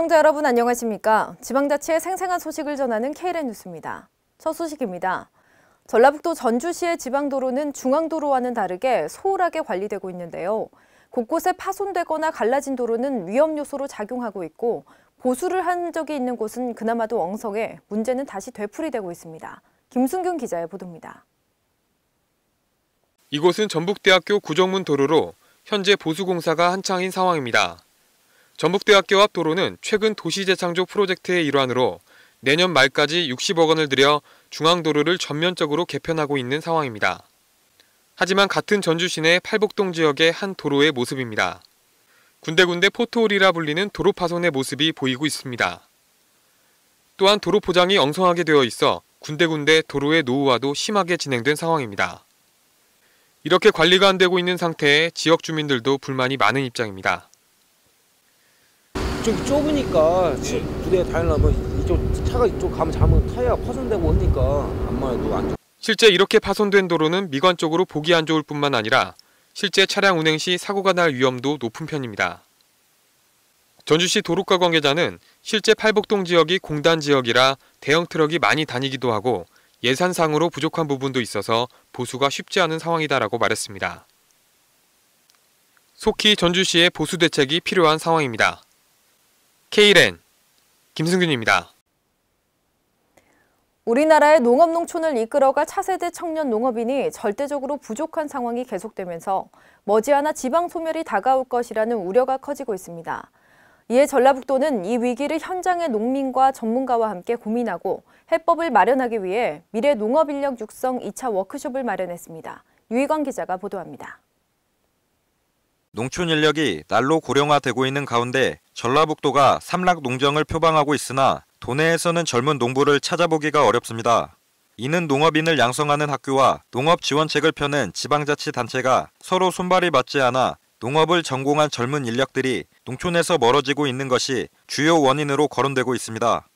시청자 여러분 안녕하십니까? 지방자치의 생생한 소식을 전하는 KLN 뉴스입니다. 첫 소식입니다. 전라북도 전주시의 지방도로는 중앙도로와는 다르게 소홀하게 관리되고 있는데요. 곳곳에 파손되거나 갈라진 도로는 위험 요소로 작용하고 있고 보수를 한 적이 있는 곳은 그나마도 엉성해 문제는 다시 되풀이되고 있습니다. 김순균 기자의 보도입니다. 이곳은 전북대학교 구정문 도로로 현재 보수공사가 한창인 상황입니다. 전북대학교 앞 도로는 최근 도시재창조 프로젝트의 일환으로 내년 말까지 60억 원을 들여 중앙도로를 전면적으로 개편하고 있는 상황입니다. 하지만 같은 전주시내 팔복동 지역의 한 도로의 모습입니다. 군데군데 포트홀이라 불리는 도로 파손의 모습이 보이고 있습니다. 또한 도로 포장이 엉성하게 되어 있어 군데군데 도로의 노후화도 심하게 진행된 상황입니다. 이렇게 관리가 안 되고 있는 상태에 지역 주민들도 불만이 많은 입장입니다. 좀 좁으니까 네. 부대가 달니려면 이쪽 차가 이쪽 가면 잘못 타야어 파손되고 하니까 안마해도 안 좋. 실제 이렇게 파손된 도로는 미관적으로 보기 안 좋을 뿐만 아니라 실제 차량 운행 시 사고가 날 위험도 높은 편입니다. 전주시 도로과 관계자는 실제 팔복동 지역이 공단 지역이라 대형 트럭이 많이 다니기도 하고 예산상으로 부족한 부분도 있어서 보수가 쉽지 않은 상황이다라고 말했습니다. 속히 전주시의 보수 대책이 필요한 상황입니다. 케이렌 김승균입니다. 우리나라의 농업 농촌을 이끌어갈 차세대 청년 농업인이 절대적으로 부족한 상황이 계속되면서 머지않아 지방 소멸이 다가올 것이라는 우려가 커지고 있습니다. 이에 전라북도는 이 위기를 현장의 농민과 전문가와 함께 고민하고 해법을 마련하기 위해 미래 농업 인력 육성 2차 워크숍을 마련했습니다. 유희광 기자가 보도합니다. 농촌 인력이 날로 고령화되고 있는 가운데 전라북도가 삼락 농정을 표방하고 있으나 도내에서는 젊은 농부를 찾아보기가 어렵습니다. 이는 농업인을 양성하는 학교와 농업 지원책을 펴는 지방자치단체가 서로 손발이 맞지 않아 농업을 전공한 젊은 인력들이 농촌에서 멀어지고 있는 것이 주요 원인으로 거론되고 있습니다.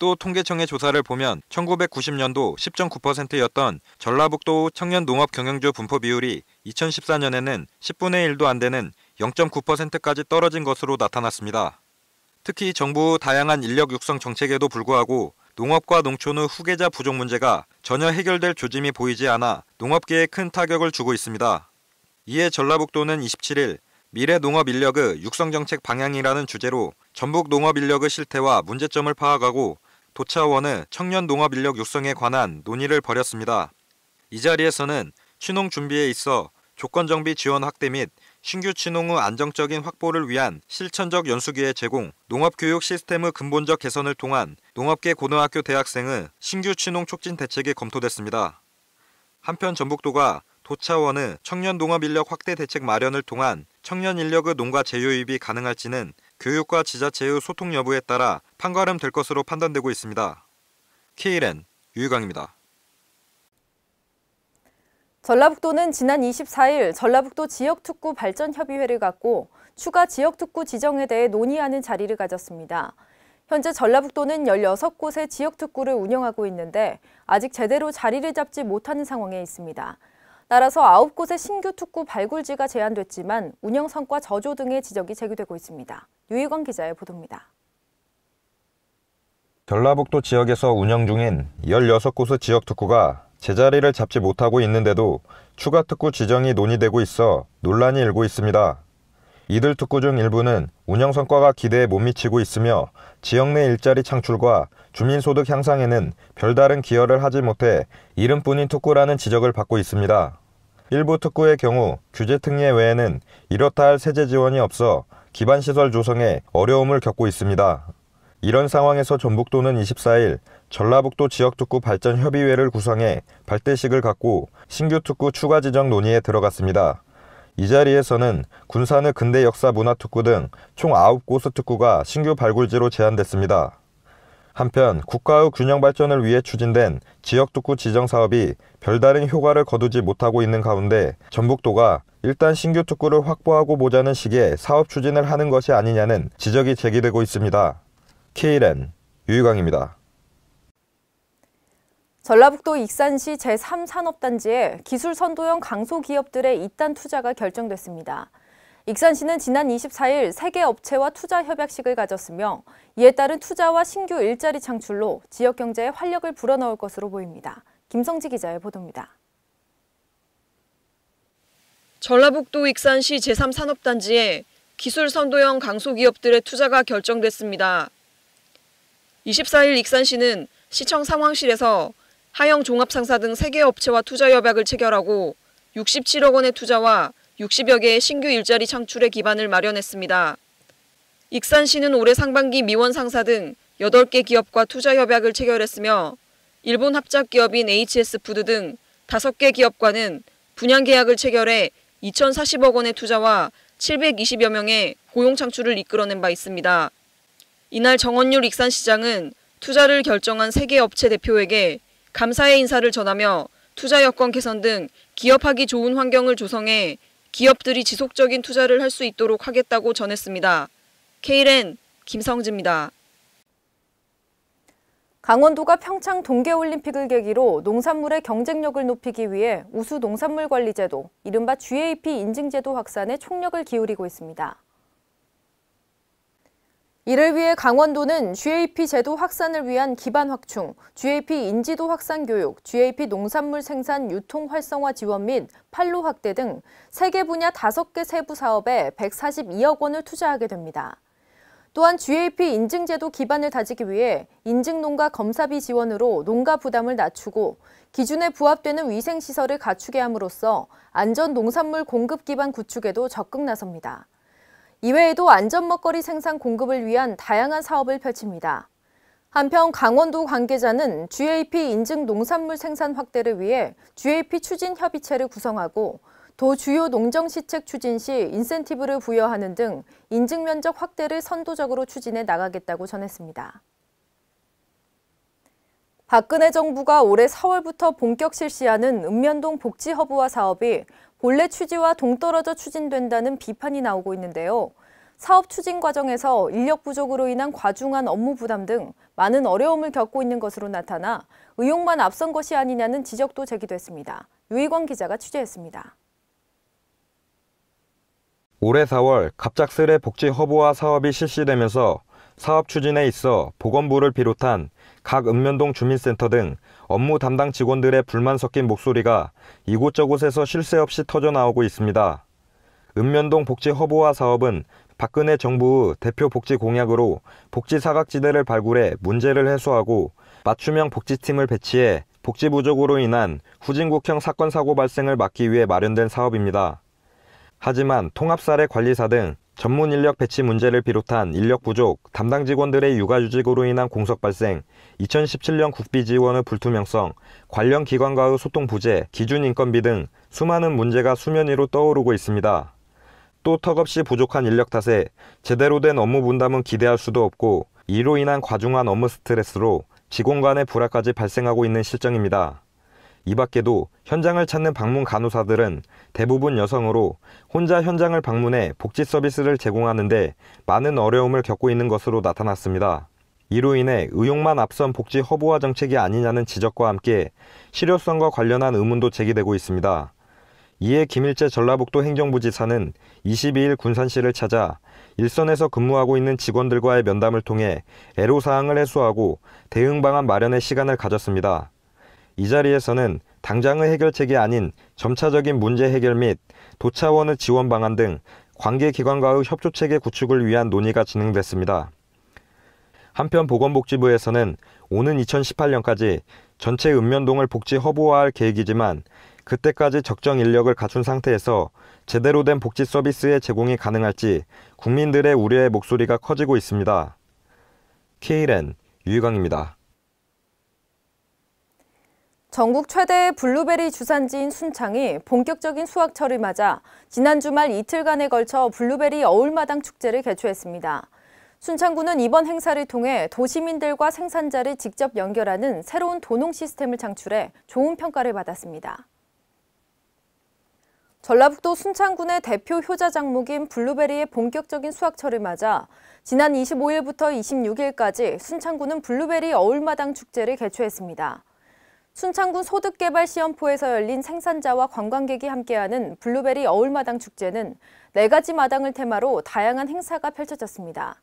또 통계청의 조사를 보면 1990년도 10.9%였던 전라북도 청년 농업 경영주 분포 비율이 2014년에는 10분의 1도 안 되는 0.9%까지 떨어진 것으로 나타났습니다. 특히 정부 다양한 인력 육성 정책에도 불구하고 농업과 농촌의 후계자 부족 문제가 전혀 해결될 조짐이 보이지 않아 농업계에 큰 타격을 주고 있습니다. 이에 전라북도는 27일 미래 농업 인력의 육성 정책 방향이라는 주제로 전북 농업 인력의 실태와 문제점을 파악하고 도차원의 청년 농업 인력 육성에 관한 논의를 벌였습니다. 이 자리에서는 취농 준비에 있어 조건 정비 지원 확대 및 신규 친농의 안정적인 확보를 위한 실천적 연수기회 제공, 농업교육 시스템의 근본적 개선을 통한 농업계 고등학교 대학생의 신규 친농 촉진 대책이 검토됐습니다. 한편 전북도가 도차원의 청년 농업 인력 확대 대책 마련을 통한 청년 인력의 농가 재유입이 가능할지는 교육과 지자체의 소통 여부에 따라 판가름 될 것으로 판단되고 있습니다. KLN 유희강입니다. 전라북도는 지난 24일 전라북도 지역특구발전협의회를 갖고 추가 지역특구 지정에 대해 논의하는 자리를 가졌습니다. 현재 전라북도는 16곳의 지역특구를 운영하고 있는데 아직 제대로 자리를 잡지 못하는 상황에 있습니다. 따라서 9곳의 신규 특구 발굴지가 제한됐지만 운영 성과 저조 등의 지적이 제기되고 있습니다. 유희광 기자의 보도입니다. 전라북도 지역에서 운영 중인 16곳의 지역특구가 제자리를 잡지 못하고 있는데도 추가 특구 지정이 논의되고 있어 논란이 일고 있습니다. 이들 특구 중 일부는 운영 성과가 기대에 못 미치고 있으며 지역 내 일자리 창출과 주민소득 향상에는 별다른 기여를 하지 못해 이름뿐인 특구라는 지적을 받고 있습니다. 일부 특구의 경우 규제 특례 외에는 이렇다 할 세제 지원이 없어 기반시설 조성에 어려움을 겪고 있습니다. 이런 상황에서 전북도는 24일 전라북도 지역특구발전협의회를 구성해 발대식을 갖고 신규 특구 추가 지정 논의에 들어갔습니다. 이 자리에서는 군산의 근대 역사 문화 특구 등 총 9곳의 특구가 신규 발굴지로 제한됐습니다 한편 국가의 균형 발전을 위해 추진된 지역 특구 지정 사업이 별다른 효과를 거두지 못하고 있는 가운데 전북도가 일단 신규 특구를 확보하고 보자는 식의 사업 추진을 하는 것이 아니냐는 지적이 제기되고 있습니다. KLN 유유광입니다 전라북도 익산시 제3산업단지에 기술 선도형 강소기업들의 잇단 투자가 결정됐습니다. 익산시는 지난 24일 세계 업체와 투자 협약식을 가졌으며 이에 따른 투자와 신규 일자리 창출로 지역 경제에 활력을 불어넣을 것으로 보입니다. 김성지 기자의 보도입니다. 전라북도 익산시 제3산업단지에 기술 선도형 강소기업들의 투자가 결정됐습니다. 24일 익산시는 시청 상황실에서 하영 종합상사 등 3개 업체와 투자 협약을 체결하고 67억 원의 투자와 60여 개의 신규 일자리 창출의 기반을 마련했습니다. 익산시는 올해 상반기 미원 상사 등 8개 기업과 투자 협약을 체결했으며 일본 합작 기업인 HS푸드 등 5개 기업과는 분양 계약을 체결해 2,040억 원의 투자와 720여 명의 고용 창출을 이끌어낸 바 있습니다. 이날 정원율 익산시장은 투자를 결정한 세계 업체 대표에게 감사의 인사를 전하며 투자 여건 개선 등 기업하기 좋은 환경을 조성해 기업들이 지속적인 투자를 할 수 있도록 하겠다고 전했습니다. KLN 김성지입니다. 강원도가 평창 동계올림픽을 계기로 농산물의 경쟁력을 높이기 위해 우수농산물관리제도, 이른바 GAP 인증제도 확산에 총력을 기울이고 있습니다. 이를 위해 강원도는 GAP 제도 확산을 위한 기반 확충, GAP 인지도 확산 교육, GAP 농산물 생산 유통 활성화 지원 및 판로 확대 등 3개 분야 5개 세부 사업에 142억 원을 투자하게 됩니다. 또한 GAP 인증제도 기반을 다지기 위해 인증농가 검사비 지원으로 농가 부담을 낮추고 기준에 부합되는 위생시설을 갖추게 함으로써 안전 농산물 공급 기반 구축에도 적극 나섭니다. 이외에도 안전 먹거리 생산 공급을 위한 다양한 사업을 펼칩니다. 한편 강원도 관계자는 GAP 인증 농산물 생산 확대를 위해 GAP 추진 협의체를 구성하고 도 주요 농정 시책 추진 시 인센티브를 부여하는 등 인증 면적 확대를 선도적으로 추진해 나가겠다고 전했습니다. 박근혜 정부가 올해 4월부터 본격 실시하는 읍면동 복지 허브화 사업이 본래 취지와 동떨어져 추진된다는 비판이 나오고 있는데요. 사업 추진 과정에서 인력 부족으로 인한 과중한 업무 부담 등 많은 어려움을 겪고 있는 것으로 나타나 의혹만 앞선 것이 아니냐는 지적도 제기됐습니다. 유희광 기자가 취재했습니다. 올해 4월 갑작스레 복지 허브화 사업이 실시되면서 사업 추진에 있어 보건부를 비롯한 각 읍면동 주민센터 등 업무 담당 직원들의 불만 섞인 목소리가 이곳저곳에서 쉴 새 없이 터져나오고 있습니다. 읍면동 복지 허브화 사업은 박근혜 정부 대표 복지 공약으로 복지 사각지대를 발굴해 문제를 해소하고 맞춤형 복지팀을 배치해 복지 부족으로 인한 후진국형 사건 사고 발생을 막기 위해 마련된 사업입니다. 하지만 통합사례 관리사 등 전문 인력 배치 문제를 비롯한 인력 부족, 담당 직원들의 육아휴직으로 인한 공석 발생, 2017년 국비 지원의 불투명성, 관련 기관과의 소통 부재, 기준 인건비 등 수많은 문제가 수면 위로 떠오르고 있습니다. 또 턱없이 부족한 인력 탓에 제대로 된 업무 분담은 기대할 수도 없고 이로 인한 과중한 업무 스트레스로 직원 간의 불화까지 발생하고 있는 실정입니다. 이 밖에도 현장을 찾는 방문 간호사들은 대부분 여성으로 혼자 현장을 방문해 복지 서비스를 제공하는데 많은 어려움을 겪고 있는 것으로 나타났습니다. 이로 인해 의혹만 앞선 복지 허브화 정책이 아니냐는 지적과 함께 실효성과 관련한 의문도 제기되고 있습니다. 이에 김일재 전라북도 행정부지사는 22일 군산시를 찾아 일선에서 근무하고 있는 직원들과의 면담을 통해 애로사항을 해소하고 대응 방안 마련에 시간을 가졌습니다. 이 자리에서는 당장의 해결책이 아닌 점차적인 문제 해결 및 도차원의 지원 방안 등 관계기관과의 협조체계 구축을 위한 논의가 진행됐습니다. 한편 보건복지부에서는 오는 2018년까지 전체 읍면동을 복지 허브화할 계획이지만 그때까지 적정 인력을 갖춘 상태에서 제대로 된 복지 서비스의 제공이 가능할지 국민들의 우려의 목소리가 커지고 있습니다. KLN 유희광입니다. 전국 최대의 블루베리 주산지인 순창이 본격적인 수확철을 맞아 지난 주말 이틀간에 걸쳐 블루베리 어울마당 축제를 개최했습니다. 순창군은 이번 행사를 통해 도시민들과 생산자를 직접 연결하는 새로운 도농 시스템을 창출해 좋은 평가를 받았습니다. 전라북도 순창군의 대표 효자 작목인 블루베리의 본격적인 수확철을 맞아 지난 25일부터 26일까지 순창군은 블루베리 어울마당 축제를 개최했습니다. 순창군 소득개발시험포에서 열린 생산자와 관광객이 함께하는 블루베리 어울마당 축제는 네 가지 마당을 테마로 다양한 행사가 펼쳐졌습니다.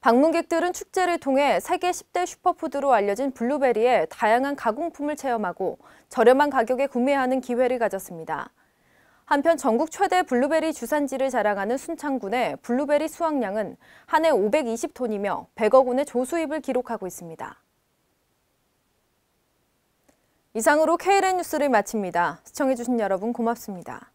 방문객들은 축제를 통해 세계 10대 슈퍼푸드로 알려진 블루베리의 다양한 가공품을 체험하고 저렴한 가격에 구매하는 기회를 가졌습니다. 한편 전국 최대 블루베리 주산지를 자랑하는 순창군의 블루베리 수확량은 한 해 520톤이며 100억 원의 조수입을 기록하고 있습니다. 이상으로 KLN 뉴스를 마칩니다. 시청해주신 여러분 고맙습니다.